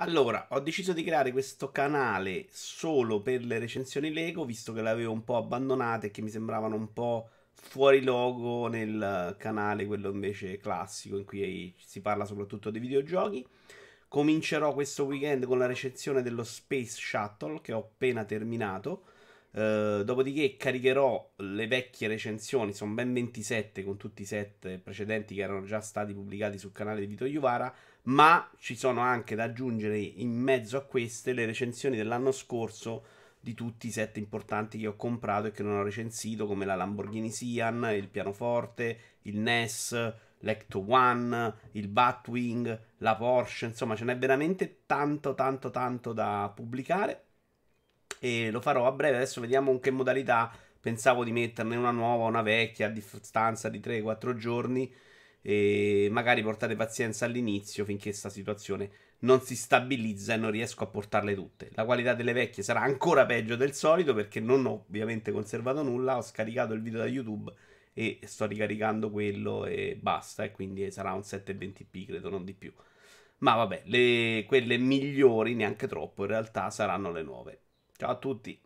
Allora, ho deciso di creare questo canale solo per le recensioni Lego, visto che le avevo un po' abbandonate e che mi sembravano un po' fuori logo nel canale, quello invece classico, in cui si parla soprattutto dei videogiochi. Comincerò questo weekend con la recensione dello Space Shuttle che ho appena terminato eh, dopodiché caricherò le vecchie recensioni, sono ben 27 con tutti i set precedenti che erano già stati pubblicati sul canale di Vito Iuvara, ma ci sono anche da aggiungere in mezzo a queste le recensioni dell'anno scorso di tutti i set importanti che ho comprato e che non ho recensito, come la Lamborghini Sian, il pianoforte, il NES, l'Ecto One, il Batwing, la Porsche, insomma ce n'è veramente tanto tanto tanto da pubblicare e lo farò a breve. Adesso vediamo in che modalità. Pensavo di metterne una nuova, una vecchia, a distanza di 3-4 giorni. E magari portate pazienza all'inizio finché questa situazione non si stabilizza e non riesco a portarle tutte. La qualità delle vecchie sarà ancora peggio del solito perché non ho ovviamente conservato nulla. Ho scaricato il video da YouTube e sto ricaricando quello e basta. E quindi sarà un 720p, credo, non di più. Ma vabbè, le, quelle migliori, neanche troppo, in realtà saranno le nuove. Ciao a tutti.